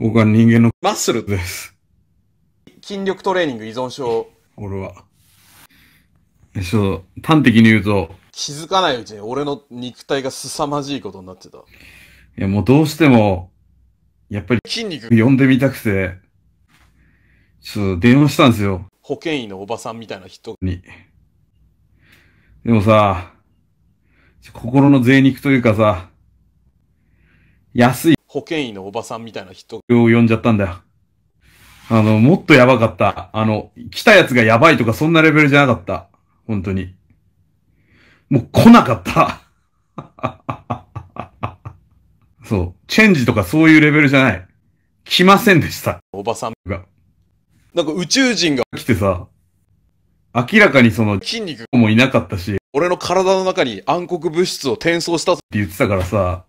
僕は人間のマッスルです。筋力トレーニング依存症。俺は。え、そう、端的に言うと。気づかないうちに俺の肉体が凄まじいことになってた。いや、もうどうしても、やっぱり筋肉呼んでみたくて、ちょっと電話したんですよ。保健医のおばさんみたいな人に。でもさ、心の贅肉というかさ、安い。保健医のおばさんみたいな人。を呼んじゃったんだよ。あの、もっとやばかった。あの、来たやつがやばいとかそんなレベルじゃなかった。本当に。もう来なかった。そう。チェンジとかそういうレベルじゃない。来ませんでした。おばさんが。なんか宇宙人が来てさ、明らかにその筋肉もいなかったし、俺の体の中に暗黒物質を転送したって言ってたからさ、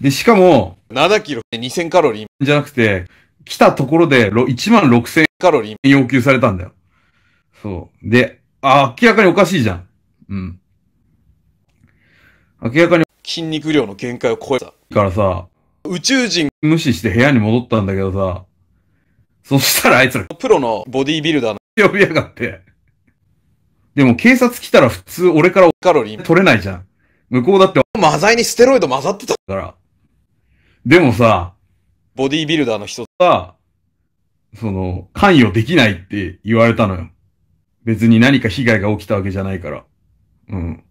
で、しかも、7キロで2000カロリーじゃなくて、来たところで1万6000カロリー要求されたんだよ。そう。で、あ、明らかにおかしいじゃん。うん。明らかに筋肉量の限界を超えた。からさ、宇宙人無視して部屋に戻ったんだけどさ、そしたらあいつら、プロのボディービルダーの呼びやがって。でも警察来たら普通俺からカロリー取れないじゃん。向こうだって、マザイにステロイド混ざってたから。でもさ、ボディービルダーの人さ、その、関与できないって言われたのよ。別に何か被害が起きたわけじゃないから。うん。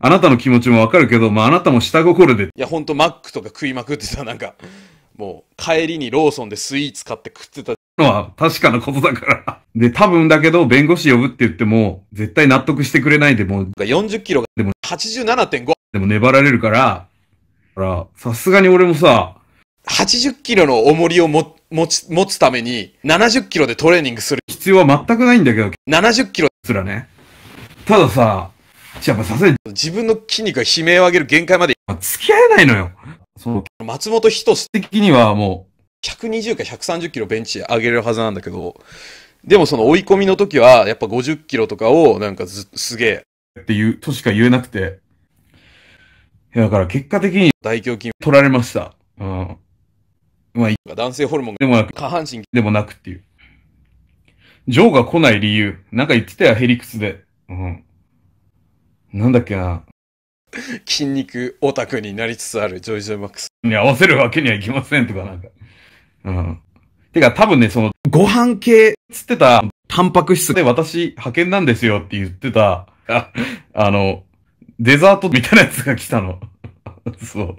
あなたの気持ちもわかるけど、まあ、あなたも下心で。いや、ほんとマックとか食いまくってさ、なんか、もう、帰りにローソンでスイーツ買って食ってた。のは確かなことだからで、多分だけど、弁護士呼ぶって言っても、絶対納得してくれないでもう。40キロが、でも87.5。でも粘られるから、から、さすがに俺もさ、80キロの重りをも持ち持つために、70キロでトレーニングする。必要は全くないんだけど、70キロすらね。たださ、やっぱさすがに自分の筋肉が悲鳴を上げる限界まで。付き合えないのよ。その、松本人素的にはもう、120か130キロベンチ上げれるはずなんだけど、でもその追い込みの時は、やっぱ50キロとかをなんかすげえ。っていうとしか言えなくて。いや、だから結果的に大胸筋取られました。うん。まあ、男性ホルモンでもなく、下半身でもなくっていう。ジョーが来ない理由。なんか言ってたよ、ヘリクスで。うん。なんだっけな。筋肉オタクになりつつあるジョイジョイマックス。に合わせるわけにはいきませんとかなんか。うん。てか多分ね、その、ご飯系つってた、タンパク質で私派遣なんですよって言ってた、あの、デザートみたいなやつが来たの。そう。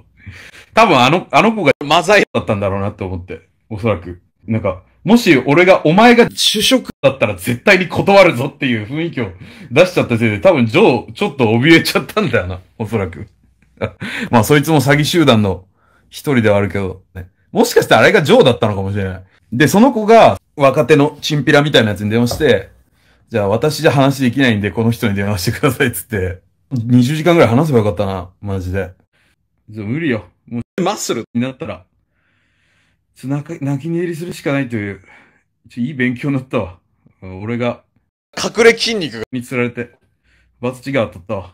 多分あの、あの子がマザイだったんだろうなって思って。おそらく。なんか、もし俺が、お前が主食だったら絶対に断るぞっていう雰囲気を出しちゃったせいで、多分ジョー、ちょっと怯えちゃったんだよな。おそらく。まあそいつも詐欺集団の一人ではあるけど、ね。もしかしてあれがジョーだったのかもしれない。で、その子が若手のチンピラみたいなやつに電話して、じゃあ私じゃ話できないんでこの人に電話してくださいっつって、20時間ぐらい話せばよかったな、マジで。じゃ無理よ。もう、マッスルになったら、ちょ泣き泣き寝入りするしかないという、ちょいい勉強になったわ。俺が、隠れ筋肉につられて、バツ違う当たったわ。